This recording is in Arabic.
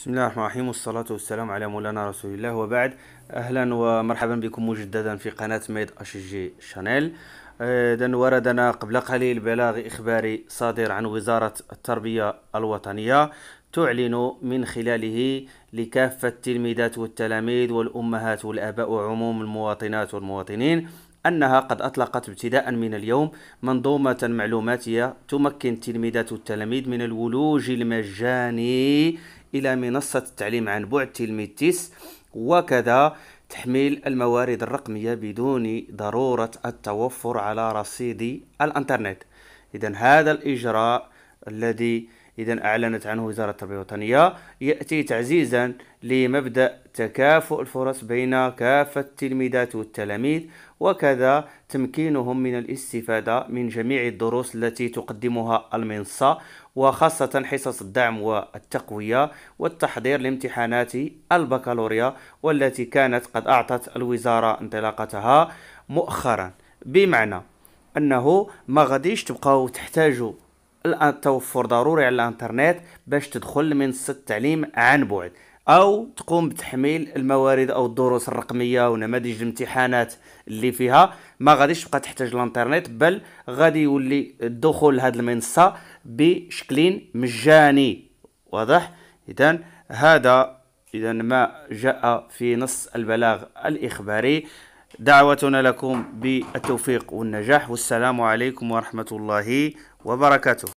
بسم الله الرحمن الرحيم والصلاة والسلام على مولانا رسول الله وبعد أهلا ومرحبا بكم مجددا في قناة ميد أش جي شانيل إذن آه، وردنا قبل قليل بلاغ إخباري صادر عن وزارة التربية الوطنية تعلن من خلاله لكافة التلميذات والتلاميذ والأمهات والآباء وعموم المواطنات والمواطنين أنها قد أطلقت ابتداء من اليوم منظومة معلوماتية تمكن تلميذات التلاميذ من الولوج المجاني إلى منصة التعليم عن بعد تلميتيس وكذا تحميل الموارد الرقمية بدون ضرورة التوفر على رصيد الانترنت إذا هذا الإجراء الذي إذا أعلنت عنه وزارة التربية الوطنية يأتي تعزيزا لمبدأ تكافؤ الفرص بين كافة التلميذات والتلاميذ وكذا تمكينهم من الاستفادة من جميع الدروس التي تقدمها المنصة وخاصة حصص الدعم والتقوية والتحضير لامتحانات البكالوريا والتي كانت قد أعطت الوزارة انطلاقتها مؤخرا بمعنى أنه ما غاديش تبقاو تحتاجوا توفر ضروري على الانترنت باش تدخل لمنصه التعليم عن بعد او تقوم بتحميل الموارد او الدروس الرقميه ونماذج الامتحانات اللي فيها ما غاديش تبقى تحتاج الانترنت بل غادي يولي الدخول لهذه المنصه بشكل مجاني واضح اذا هذا اذا ما جاء في نص البلاغ الاخباري دعوتنا لكم بالتوفيق والنجاح والسلام عليكم ورحمة الله وبركاته